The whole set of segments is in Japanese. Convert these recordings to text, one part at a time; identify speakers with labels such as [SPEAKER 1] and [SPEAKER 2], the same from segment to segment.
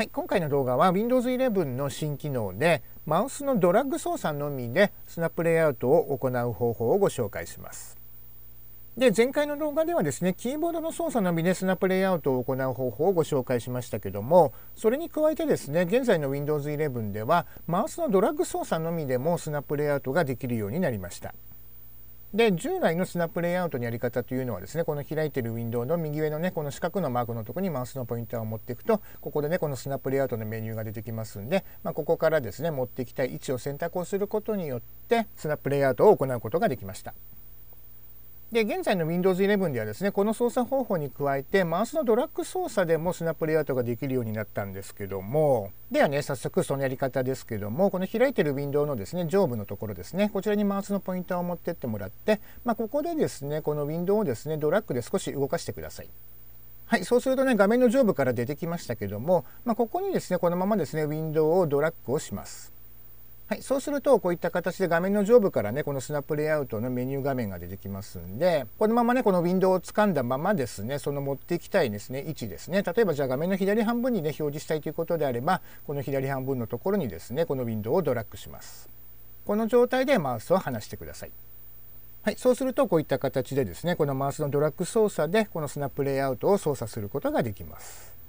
[SPEAKER 1] はい、今回の動画は Windows 11の新機能でマウスのドラッグ操作のみでスナップレイアウトを行う方法をご紹介します。で前回の動画ではですねキーボードの操作のみでスナップレイアウトを行う方法をご紹介しましたけどもそれに加えてですね現在の Windows 11ではマウスのドラッグ操作のみでもスナップレイアウトができるようになりました。で従来のスナップレイアウトのやり方というのはですねこの開いているウィンドウの右上のねこの四角のマークのとこにマウスのポインターを持っていくとここでねこのスナップレイアウトのメニューが出てきますんで、まあ、ここからですね持っていきたい位置を選択をすることによってスナップレイアウトを行うことができました。で現在の Windows 11ではですねこの操作方法に加えてマウスのドラッグ操作でもスナップレイアウトができるようになったんですけどもではね早速そのやり方ですけどもこの開いてるウィンドウのですね上部のところですねこちらにマウスのポイントを持ってってもらって、まあ、ここでですねこのウィンドウをですねドラッグで少し動かしてください。はい、そうするとね画面の上部から出てきましたけども、まあ、ここにですねこのままですねウィンドウをドラッグをします。はい、そうするとこういった形で画面の上部からねこのスナップレイアウトのメニュー画面が出てきますんでこのままねこのウィンドウをつかんだままですねその持っていきたいですね位置ですね例えばじゃあ画面の左半分にね表示したいということであればこの左半分のところにですねこのウィンドウをドラッグしますこの状態でマウスを離してくださいはい、そうするとこういった形でですねこのマウスのドラッグ操作でこのスナップレイアウトを操作することができます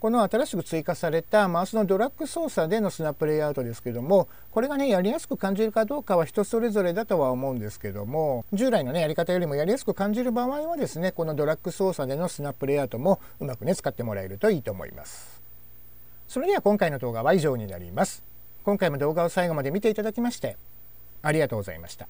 [SPEAKER 1] この新しく追加されたマウスのドラッグ操作でのスナップレイアウトですけどもこれがねやりやすく感じるかどうかは人それぞれだとは思うんですけども従来のねやり方よりもやりやすく感じる場合はですねこのドラッグ操作でのスナップレイアウトもうまくね使ってもらえるといいと思います。それでは今回の動画は以上になります。今回も動画を最後まで見ていただきましてありがとうございました。